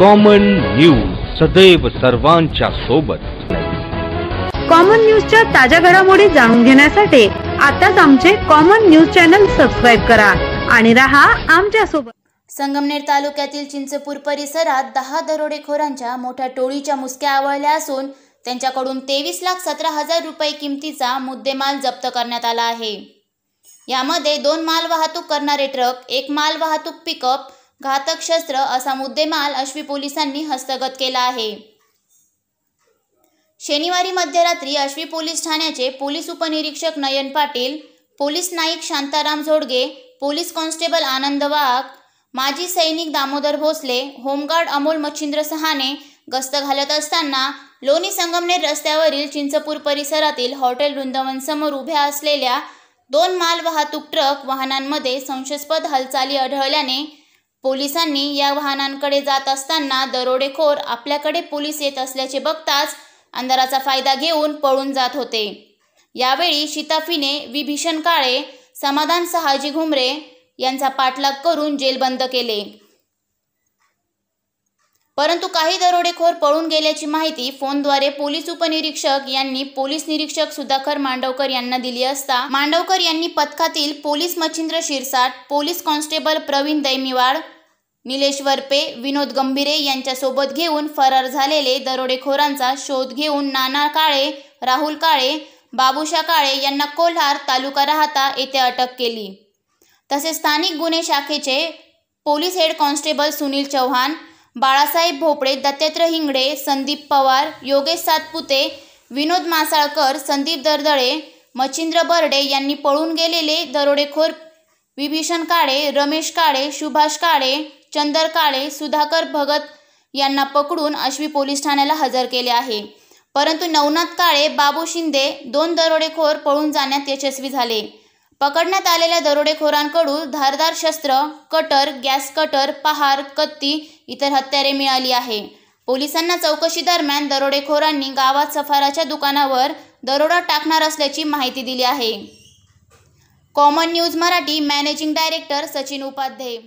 common news सदैव सर्वांच्या सोबत कॉमन न्यूजच्या ताज्या घडामोडी जाणून घेण्यासाठी आताच आमचे कॉमन न्यूज चॅनल सबस्क्राईब करा आणि रहा आमच्या सोबत संगमनेर तालुक्यातील चिंचपूर परिसरात दहा दरोडेखोरांच्या मोठ्या टोळीच्या मुसक्या आवळल्या असून त्यांच्याकडून तेवीस लाख सतरा हजार रुपये किमतीचा मुद्देमाल जप्त करण्यात आला आहे यामध्ये दोन माल वाहतूक करणारे ट्रक एक माल वाहतूक पिकअप घातक शस्त्र असा मुद्देमाल अश्वी पोलिसांनी हस्तगत केला आहे शनिवारी मध्यरात्री अश्वी पोलीस ठाण्याचे पोलीस उपनिरीक्षक Nayan Patil police Naik Shantaram Zodge police constable Anand Wagh माजी सैनिक दामोदर भोसले होमगार्ड अमोल मच्छिंद्र सहाने गस्त घालत असताना लोणी संगमनेर रस्त्यावरील चिंचपूर परिसरातील हॉटेल समोर उभ्या असलेल्या दोन माल वाहतूक ट्रक वाहनांमध्ये संशयास्पद हालचाली आढळल्याने पोलिसांनी या वाहनांकडे जात असताना दरोडेखोर आपल्याकडे पोलीस येत असल्याचे बघताच अंधाराचा फायदा घेऊन पळून जात होते यावेळी शिताफीने विभीषण काळे समाधान सहाजी घुमरे यांचा पाठलाग करून जेलबंद केले परंतु काही दरोडेखोर पळून गेल्याची माहिती फोनद्वारे पोलीस उपनिरीक्षक यांनी पोलीस निरीक्षक सुधाकर मांडवकर यांना दिली असता मांडवकर यांनी पथकातील police Machhindra Shirsat police constable Pravin Daimiwad Nilesh Varpe Vinod Gambhire यांच्यासोबत घेऊन फरार झालेले दरोडेखोरांचा शोध घेऊन नाना काळे राहुल काळे बाबुशा काळे यांना कोल्हार तालुका राहता येथे अटक केली तसेच स्थानिक गुन्हे शाखेचे police head constable Sunil Chavan Balasaheb Bhopale Dattatray हिंगडे Sandeep Pawar Yogesh Satpute विनोद मासाळकर संदीप दरदळे मच्छिंद्र बर्डे यांनी पळून गेलेले दरोडेखोर विभीषण काळे रमेश काळे सुभाष काळे चंदर काळे सुधाकर भगत यांना पकडून अश्वी पोलीस ठाण्याला हजर केले आहे परंतु नवनाथ काळे बाबू शिंदे दोन दरोडेखोर पळून जाण्यात यशस्वी झाले पकडण्यात आलेल्या दरोडेखोरांकडून धारदार शस्त्र कटर गॅस कटर पहार कत्ती इतर हत्यारे मिळाली आहे पोलिसांना चौकशी दरम्यान दरोडेखोरांनी गावात सफाराच्या दुकानावर दरोडा टाकणार असल्याची माहिती दिली आहे common news Marathi managing director Sachin Upadhyay